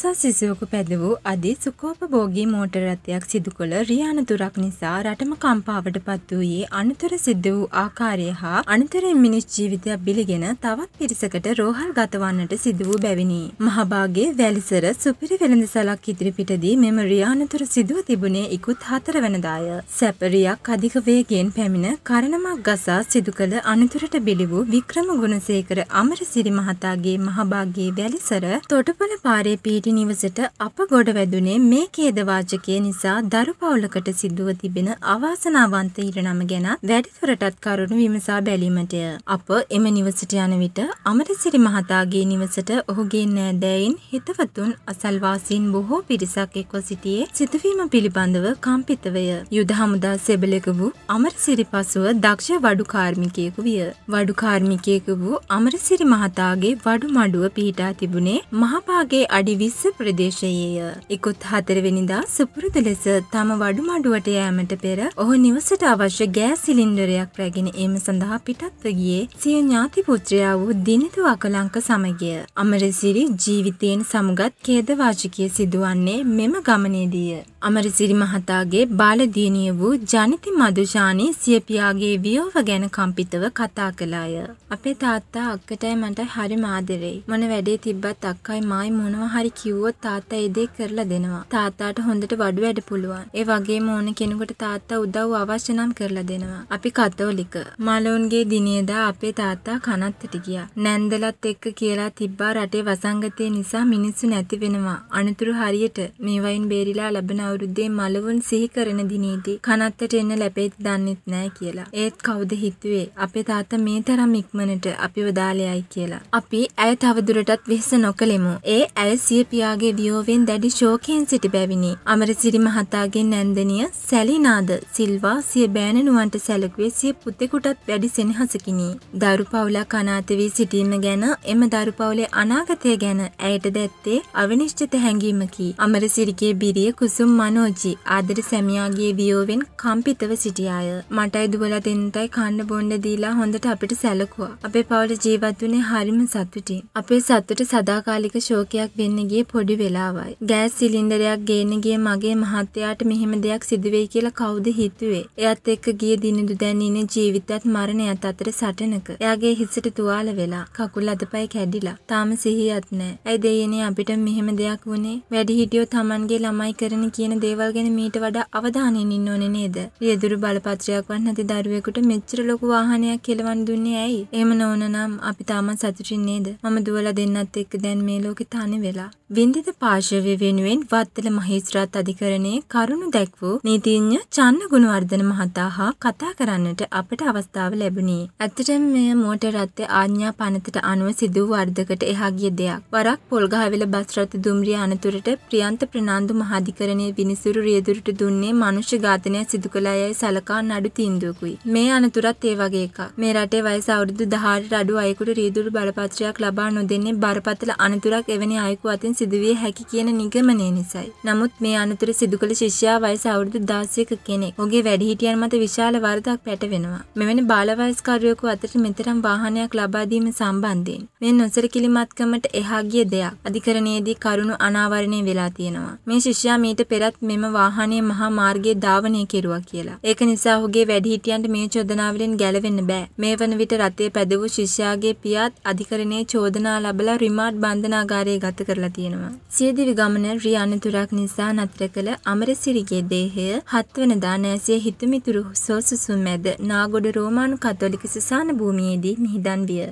පාසල් සිසුවකු පැද වූ අධි සුකෝපභෝගී මෝටරත්යක් සිදු කළ රියානතුරක් නිසා රටම කම්පාවට පත් වූයේ අනතුර සිද්ධ වූ ආකාරය හා අනතුරෙන් මිනිස් ජීවිතයක් බිලිගෙන තවත් පිරිසකට රෝහල් ගතවන්නට සිදු වූ බැවිනි. මහභාගේ වැලිසර සුපිරි වෙළඳසලක් ඉදිරිපිටදී මෙම රියානතුර සිදුව තිබුණේ ඉකුත් හතර වනදාය. සැපරියක් අධික වේගෙන් පැමිණ කරණමක් ගසා සිදු කළ අනතුරට බිලි වූ වික්‍රම ගුණසේකර අමරසිරි මහතාගේ මහභාගේ වැලිසර තොටුපළ පාරේ පීටි මැටි නිවසට අප ගොඩ වැදුනේ මේ ඛේදවාචකය නිසා දරු පවුලකට සිදුව තිබෙන අවාසනාවන්ත ඉරණම ගැන වැඩිදුරටත් කරුණු විමසා බැලීමටය. අප එම නිවසට යන විට අමරසිරි මහතාගේ නිවසට ඔහුගේ නෑදෑයින් හිතවතුන් අසල්වාසීන් බොහෝ පිරිසක් එක්ව සිටියේ සිදුවීම පිළිබඳව කම්පිතවය. යුද හමුදා සෙබලක වූ අමරසිරි පසුව දක්ෂ වඩු කාර්මිකයෙකු විය. වඩු කාර්මිකයෙකු වූ අමරසිරි මහතාගේ වඩු මඩුව පිහිටා තිබුණේ මහපාගේ අඩි විස් කොට්ටාස්ස ප්‍රදේශයේය. ඉකුත් හතරවෙනිදා සුපුරුදු ලෙස තම වඩුමඩුවට යෑමට පෙර ඔහු නිවසට අවශ්‍ය ගෑස් සිලින්ඩරයක් රැගෙන ඒම සඳහා පිටත්ව ගියේ සිය ඥාති පුත්‍රයා වූ දිනිතු අකලංක සමගිය. අමරසිරි ජීවිතයෙන් සමගත් කේදවාචිකය සිදුවන්නේ මෙම ගමනේදීය. අමරසිරි මහතාගේ බාලදීනිය වූ ජනිති මදුෂානී සියපියාගේ වියෝව ගැන කම්පිතව කතා කළාය. අපේ තාත්තා අක්කටයි මට හරි මාදරෙයි. මොන වැඩේ තිබ්බත් අක්කයි මායි මොනවා හරි කිව්වොත් තාත්තා ඒ දේ කරලා දෙනවා. තාත්තාට හොඳට වඩු වැඩ පුළුවන්. ඒ වගේම ඕන කෙනෙකුට තාත්තා උදව් අවශ්‍ය නම් කරලා දෙනවා. අපි කතෝලික. මලවුන්ගේ දිනේදා අපේ තාත්තා කනත්තට ගියා. නැන්දලත් එක්ක කියලා තිබ්බා රටේ වසංගතය නිසා මිනිස්සු නැති වෙනවා. අනතුරු හරියට මේවයින් බේරිලා ලැබෙන අවුරුද්දේ මලවුන් සිහි කරන දිනේදී කනත්තට එන්න ලැබෙයිද දන්නෙත් නෑ කියලා. ඒත් කවුද හිතුවේ අපේ තාත්තා මේ තරම් ඉක්මනට අපිව දාලයයි කියලා. අපි ඇය තවදුරටත් වෙහෙස නොකළෙමු. ඒ ඇය සිය දෙමව්පියාගේ වියෝවෙන් දැඩි ශෝකයෙන් සිටි බැවිනි. අමරසිරි මහතාගේ නැන්දනිය සැලිනාද සිල්වා සිය බෑණනුවන්ට සැලකුවේ සිය පුතෙකුටත් වැඩි සෙනහසකිනි. දරු පවුලක් අනාථ වී සිටීම ගැන එම දරු පවුලේ අනාගතය ගැන ඇයට දැත්තේ අවිනිශ්චිත හැඟීමකි. අමරසිරිගේ බිරිය කුසුම් මනෝජි ආදර සැමියාගේ වියෝවෙන් කම්පිතව සිටියාය. මටයි දුවලා දෙන්නටයි කන්න බොන්න දීලා හොඳට අපිට සැලකුවා. අපේ පවුල ජීවත් වුණේ හරිම සතුටින්. අපේ සතුට සදාකාලික ශෝකයක් වෙන්න ගිය ගියේ පොඩි වෙලාවයි. ගෑස් සිලින්ඩරයක් ගේන්න ගිය මගේ මහත්තයාට මෙහෙම දෙයක් සිදුවෙයි කියලා කවුද හිතුවේ? එයත් එක්ක ගිය දිනිදු දැන් ඉන්නේ ජීවිතයත් මරණයත් අතර සටනක. එයාගේ හිසට තුවාල වෙලා කකුල් අතපය කැඩිලා. තාම සිහියත් නැහැ. ඇයි දෙයනේ අපිට මෙහෙම දෙයක් වුනේ? වැඩිහිටියෝ Tamanගේ ළමයි කරන කියන දේවල් ගැන මීට වඩා අවධානයෙන් ඉන්න ඕනේ නේද? රියදුරු බලපත්‍රයක් වත් නැති දරුවෙකුට මෙච්චර ලොකු වාහනයක් කෙලවන් දුන්නේ ඇයි? එහෙම නොවන නම් අපි තාමත් සතුටින් නේද? මම දුවලා දෙන්නත් එක්ක දැන් මේ ලෝකේ තනි වෙලා වින්දිත පාර්ශවය වෙනුවෙන් වත්තල මහේස්ත්‍රාත් අධිකරණයේ කරුණු දැක් වූ නීතිඥ චන්න ගුණවර්ධන මහතා හා කතා කරන්නට අපට අවස්ථාව ලැබුණේ. ඇත්තටම මෙය මෝටර් රථයේ ආඥා පනතට අනුව සිදු වූ වර්ධකට එහා ගිය දෙයක්. වරක් පොල්ගහවෙල බස් රථ දුම්රිය අනතුරට ප්‍රියන්ත ප්‍රනාන්දු මහාධිකරණයේ විනිසුරු රියදුරට දුන්නේ මනුෂ්‍ය ඝාතනය සිදු කළ අයයි සලකා නඩු තීන්දුවකුයි. මේ අනතුරත් ඒ වගේ එකක්. මේ රටේ වයස අවුරුදු 18ට අඩු අයෙකුට රියදුරු බලපත්‍රයක් ලබා නොදෙන්නේ බරපතල අනතුරක් එවැනි අයෙකු අතින් සිදුවිය හැකි කියන නිගමනය නිසයි. නමුත් මේ අනුතර සිදු කළ ශිෂ්‍යයා වයස අවුරුදු 16ක කෙනෙක්. ඔහුගේ වැඩිහිටියන් මත විශාල වරදක් පැටවෙනවා. මෙවැනි බාලවයස්කරුවෙකු අතට මෙතරම් වාහනයක් ලබා දීම සම්බන්ධයෙන් මේ නොසලකිලිමත්කමට එහා ගිය දෙයක් අධිකරණයේදී කරුණු අනාවරණය වෙලා තියෙනවා. මේ ශිෂ්‍යයා මීට පෙරත් මෙම වාහනය මහා මාර්ගයේ ධාවනය කෙරුවා කියලා. ඒක නිසා ඔහුගේ වැඩිහිටියන්ට මේ චෝදනාවලින් ගැලවෙන්න බෑ. මේ වන විට රතේ පැදවූ ශිෂ්‍යයාගේ පියාත් අධිකරණයේ චෝදනා ලැබලා රිමාන්ඩ් බන්ධනාගාරයේ ගත කරලා තියෙනවා. තියෙනවා. සියදිවි ගමන රිය අනතුරක් නිසා නතර කළ අමරසිරිගේ දේහය හත්වනදා නෑසිය හිතුමිතුරු සෝසුසුම් මැද නාගොඩ රෝමානු කතෝලික සුසාන භූමියේදී මිහිදන් විය.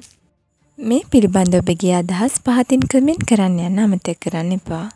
මේ පිළිබඳ ඔබගේ අදහස් පහතින් කමෙන්ට් කරන්න යන්න අමතක කරන්න එපා.